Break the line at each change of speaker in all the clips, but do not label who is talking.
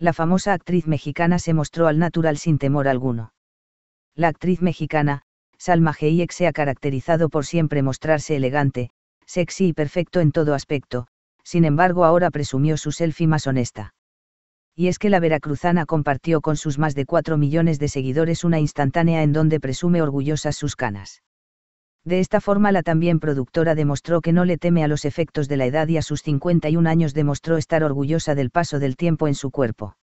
La famosa actriz mexicana se mostró al natural sin temor alguno. La actriz mexicana, Salma Hayek se ha caracterizado por siempre mostrarse elegante, sexy y perfecto en todo aspecto, sin embargo ahora presumió su selfie más honesta. Y es que la veracruzana compartió con sus más de 4 millones de seguidores una instantánea en donde presume orgullosas sus canas. De esta forma la también productora demostró que no le teme a los efectos de la edad y a sus 51 años demostró estar orgullosa del paso del tiempo en su cuerpo.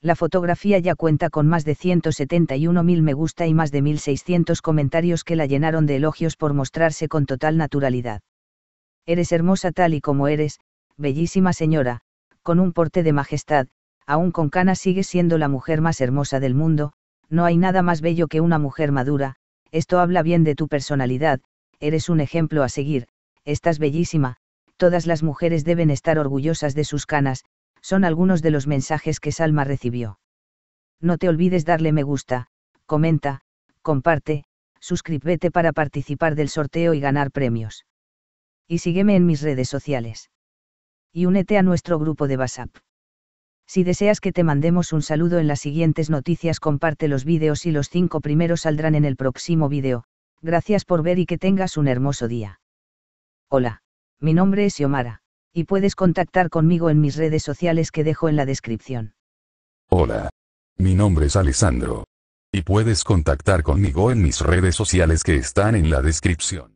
La fotografía ya cuenta con más de 171.000 me gusta y más de 1.600 comentarios que la llenaron de elogios por mostrarse con total naturalidad. Eres hermosa tal y como eres, bellísima señora, con un porte de majestad, aún con canas sigues siendo la mujer más hermosa del mundo, no hay nada más bello que una mujer madura, esto habla bien de tu personalidad, eres un ejemplo a seguir, estás bellísima, todas las mujeres deben estar orgullosas de sus canas, son algunos de los mensajes que Salma recibió. No te olvides darle me gusta, comenta, comparte, suscríbete para participar del sorteo y ganar premios. Y sígueme en mis redes sociales. Y únete a nuestro grupo de WhatsApp. Si deseas que te mandemos un saludo en las siguientes noticias comparte los vídeos y los cinco primeros saldrán en el próximo vídeo. Gracias por ver y que tengas un hermoso día. Hola, mi nombre es Yomara, y puedes contactar conmigo en mis redes sociales que dejo en la descripción. Hola. Mi nombre es Alessandro. Y puedes contactar conmigo en mis redes sociales que están en la descripción.